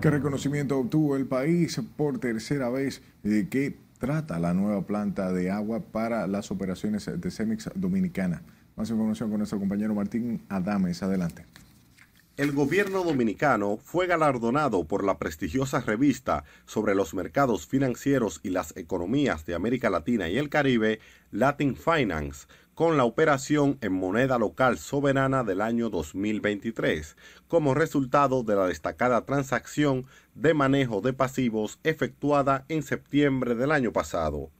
¿Qué reconocimiento obtuvo el país por tercera vez De que trata la nueva planta de agua para las operaciones de CEMEX Dominicana? Más información con nuestro compañero Martín Adames. Adelante. El gobierno dominicano fue galardonado por la prestigiosa revista sobre los mercados financieros y las economías de América Latina y el Caribe, Latin Finance, con la operación en moneda local soberana del año 2023, como resultado de la destacada transacción de manejo de pasivos efectuada en septiembre del año pasado.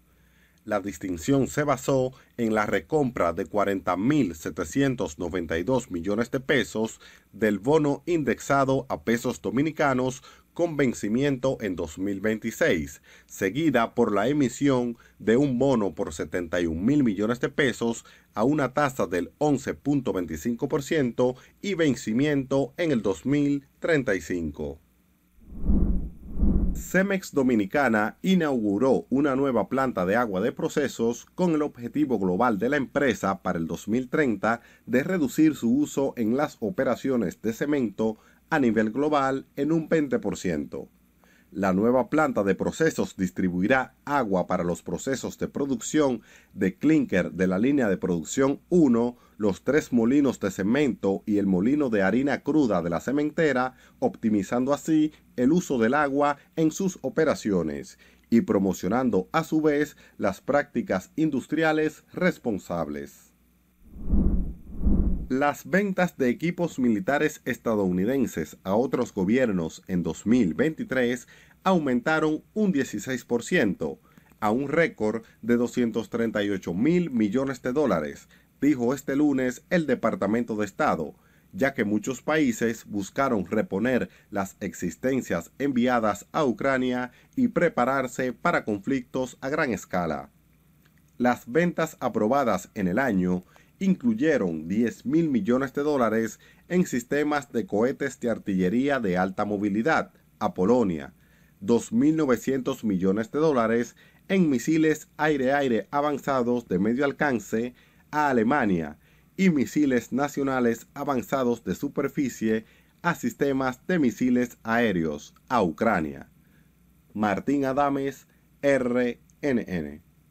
La distinción se basó en la recompra de 40.792 millones de pesos del bono indexado a pesos dominicanos con vencimiento en 2026, seguida por la emisión de un bono por 71 mil millones de pesos a una tasa del 11.25% y vencimiento en el 2035. Cemex Dominicana inauguró una nueva planta de agua de procesos con el objetivo global de la empresa para el 2030 de reducir su uso en las operaciones de cemento a nivel global en un 20%. La nueva planta de procesos distribuirá agua para los procesos de producción de clinker de la línea de producción 1, los tres molinos de cemento y el molino de harina cruda de la cementera, optimizando así el uso del agua en sus operaciones y promocionando a su vez las prácticas industriales responsables. Las ventas de equipos militares estadounidenses a otros gobiernos en 2023 aumentaron un 16%, a un récord de 238 mil millones de dólares, dijo este lunes el Departamento de Estado, ya que muchos países buscaron reponer las existencias enviadas a Ucrania y prepararse para conflictos a gran escala. Las ventas aprobadas en el año incluyeron 10 mil millones de dólares en sistemas de cohetes de artillería de alta movilidad a Polonia, 2.900 millones de dólares en misiles aire-aire avanzados de medio alcance a Alemania y misiles nacionales avanzados de superficie a sistemas de misiles aéreos a Ucrania. Martín Adames, RNN.